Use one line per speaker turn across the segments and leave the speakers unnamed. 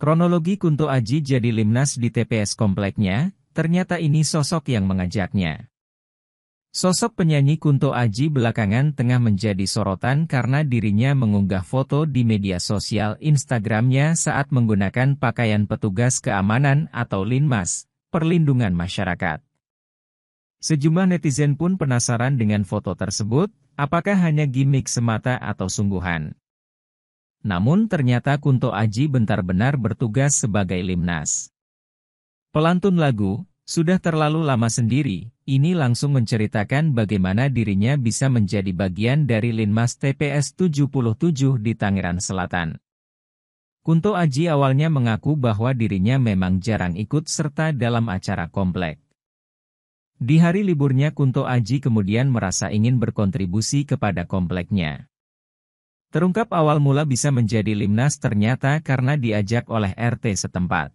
Kronologi Kunto Aji jadi Limnas di TPS kompleknya, ternyata ini sosok yang mengajaknya. Sosok penyanyi Kunto Aji belakangan tengah menjadi sorotan karena dirinya mengunggah foto di media sosial Instagramnya saat menggunakan pakaian petugas keamanan atau linmas, perlindungan masyarakat. Sejumlah netizen pun penasaran dengan foto tersebut, apakah hanya gimmick semata atau sungguhan. Namun ternyata Kunto Aji bentar benar bertugas sebagai Limnas. Pelantun lagu, sudah terlalu lama sendiri, ini langsung menceritakan bagaimana dirinya bisa menjadi bagian dari Linmas TPS 77 di Tangerang Selatan. Kunto Aji awalnya mengaku bahwa dirinya memang jarang ikut serta dalam acara komplek. Di hari liburnya Kunto Aji kemudian merasa ingin berkontribusi kepada kompleknya. Terungkap awal mula bisa menjadi Limnas ternyata karena diajak oleh RT setempat.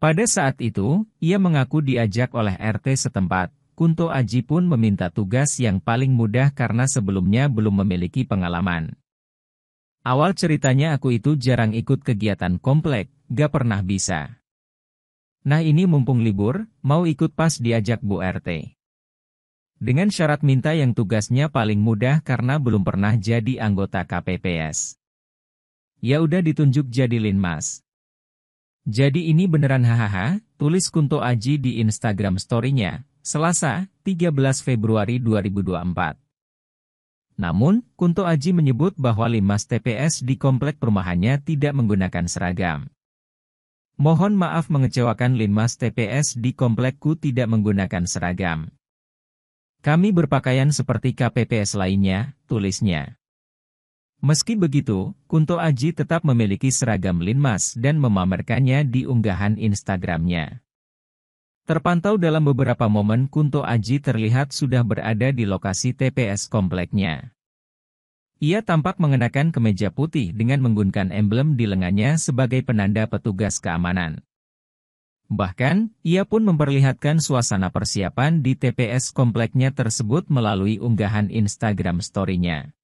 Pada saat itu, ia mengaku diajak oleh RT setempat. Kunto Aji pun meminta tugas yang paling mudah karena sebelumnya belum memiliki pengalaman. Awal ceritanya aku itu jarang ikut kegiatan komplek, gak pernah bisa. Nah ini mumpung libur, mau ikut pas diajak Bu RT. Dengan syarat minta yang tugasnya paling mudah karena belum pernah jadi anggota KPPS. Ya udah ditunjuk jadi linmas. Jadi ini beneran hahaha, tulis Kunto Aji di Instagram story-nya, Selasa, 13 Februari 2024. Namun, Kunto Aji menyebut bahwa linmas TPS di komplek perumahannya tidak menggunakan seragam. Mohon maaf mengecewakan linmas TPS di komplekku tidak menggunakan seragam. Kami berpakaian seperti KPPS lainnya, tulisnya. Meski begitu, Kunto Aji tetap memiliki seragam Linmas dan memamerkannya di unggahan Instagramnya. Terpantau dalam beberapa momen Kunto Aji terlihat sudah berada di lokasi TPS kompleknya. Ia tampak mengenakan kemeja putih dengan menggunakan emblem di lengannya sebagai penanda petugas keamanan. Bahkan, ia pun memperlihatkan suasana persiapan di TPS kompleknya tersebut melalui unggahan Instagram story-nya.